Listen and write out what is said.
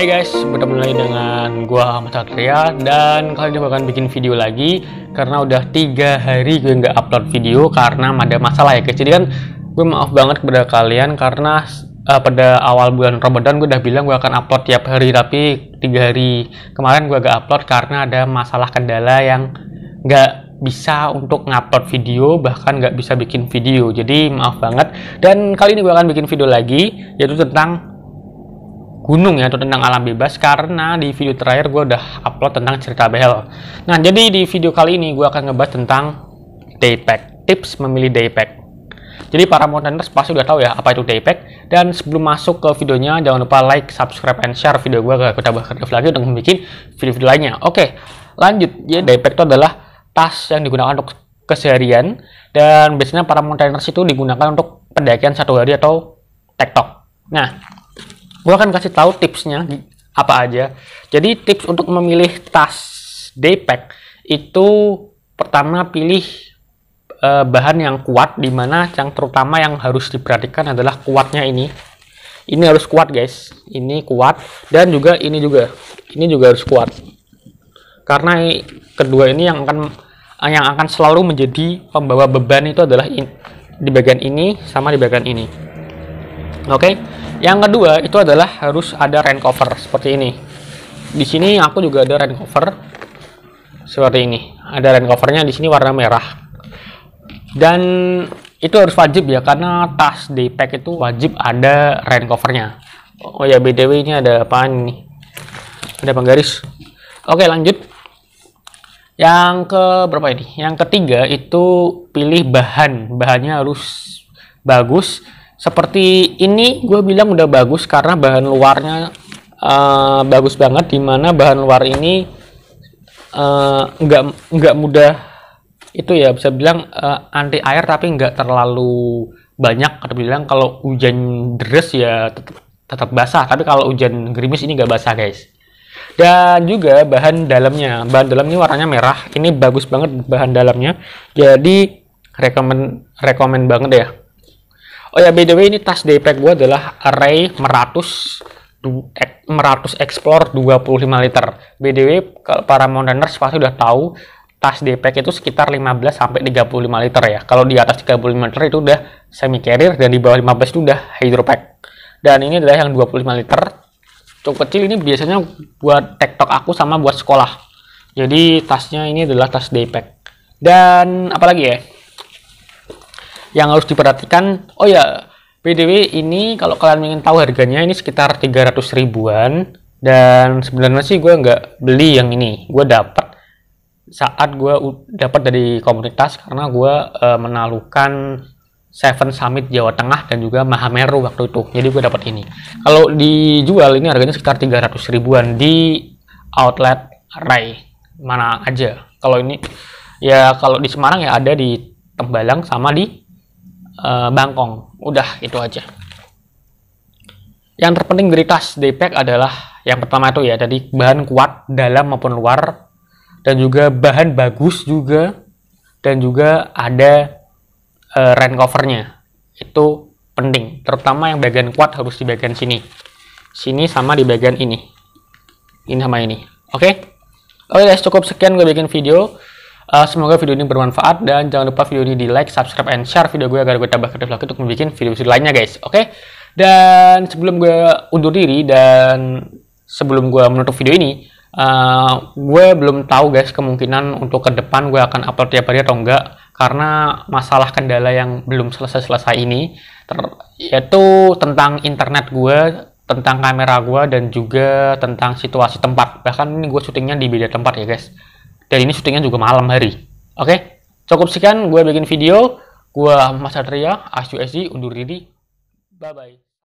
Hai guys, bertemu lagi dengan gua Ahmad Satria dan kali ini akan bikin video lagi karena udah tiga hari gue nggak upload video karena ada masalah ya guys. Jadi kan gue maaf banget kepada kalian karena uh, pada awal bulan Ramadan gue udah bilang gue akan upload tiap hari tapi tiga hari kemarin gue gak upload karena ada masalah kendala yang nggak bisa untuk ngupload video bahkan nggak bisa bikin video jadi maaf banget dan kali ini gue akan bikin video lagi yaitu tentang gunung ya atau tentang alam bebas karena di video terakhir gue udah upload tentang cerita behel. Nah jadi di video kali ini gue akan ngebahas tentang daypack tips memilih daypack. Jadi para mountaineers pasti udah tahu ya apa itu daypack dan sebelum masuk ke videonya jangan lupa like, subscribe, and share video gue ke tambah kreatif lagi untuk membuat video-video lainnya. Oke lanjut ya daypack itu adalah tas yang digunakan untuk keseharian dan biasanya para mountaineers itu digunakan untuk pendakian satu hari atau tektok. Nah, gue akan kasih tahu tipsnya apa aja. Jadi tips untuk memilih tas daypack itu pertama pilih eh, bahan yang kuat dimana yang terutama yang harus diperhatikan adalah kuatnya ini ini harus kuat guys ini kuat dan juga ini juga ini juga harus kuat karena kedua ini yang akan yang akan selalu menjadi pembawa beban itu adalah in, di bagian ini sama di bagian ini Oke. Okay? Yang kedua itu adalah harus ada rain cover seperti ini. Di sini aku juga ada rain cover seperti ini. Ada rain covernya di sini warna merah. Dan itu harus wajib ya karena tas di pack itu wajib ada rain covernya. Oh ya btw ini ada apa nih? Ada penggaris. Oke lanjut. Yang ke berapa ini? Yang ketiga itu pilih bahan. Bahannya harus bagus seperti ini gue bilang udah bagus karena bahan luarnya uh, bagus banget dimana bahan luar ini eh, nggak enggak nggak mudah itu ya bisa bilang uh, anti air tapi nggak terlalu banyak atau bilang kalau hujan deras ya tetap tetap basah tapi kalau hujan gerimis ini nggak basah guys dan juga bahan dalamnya bahan dalamnya warnanya merah ini bagus banget bahan dalamnya jadi rekomend rekomend banget ya Oh ya by the way ini tas daypack gue adalah Array Meratus Meratus Explore 25 liter. By the way kalau para mountainers pasti udah tahu tas daypack itu sekitar 15 sampai 35 liter ya. Kalau di atas 35 liter itu udah semi carrier dan di bawah 15 itu udah hydro pack. Dan ini adalah yang 25 liter. Cukup kecil ini biasanya buat tektok aku sama buat sekolah. Jadi tasnya ini adalah tas daypack. Dan apalagi ya? yang harus diperhatikan oh ya PDW ini kalau kalian ingin tahu harganya ini sekitar 300 ribuan dan sebenarnya sih gue nggak beli yang ini gue dapat saat gue dapat dari komunitas karena gue uh, menalukan Seven Summit Jawa Tengah dan juga Mahameru waktu itu jadi gue dapat ini kalau dijual ini harganya sekitar 300 ribuan di outlet Rai mana aja kalau ini ya kalau di Semarang ya ada di Tembalang sama di uh, bangkong. Udah itu aja. Yang terpenting dari tas daypack adalah yang pertama itu ya tadi bahan kuat dalam maupun luar dan juga bahan bagus juga dan juga ada uh, rain covernya itu penting terutama yang bagian kuat harus di bagian sini sini sama di bagian ini ini sama ini oke okay? oke okay guys cukup sekian gue bikin video Uh, semoga video ini bermanfaat dan jangan lupa video ini di like, subscribe, and share video gue agar gue tambah kreatif lagi untuk membuat video-video lainnya guys. Oke? Okay? Dan sebelum gue undur diri dan sebelum gue menutup video ini, uh, gue belum tahu guys kemungkinan untuk ke depan gue akan upload tiap hari atau enggak karena masalah kendala yang belum selesai-selesai ini yaitu tentang internet gue tentang kamera gue dan juga tentang situasi tempat bahkan ini gue syutingnya di beda tempat ya guys dan ini syutingnya juga malam hari. Oke, okay? cukup sekian gue bikin video. Gue Mas Satria, ASUSD, undur diri. Bye-bye.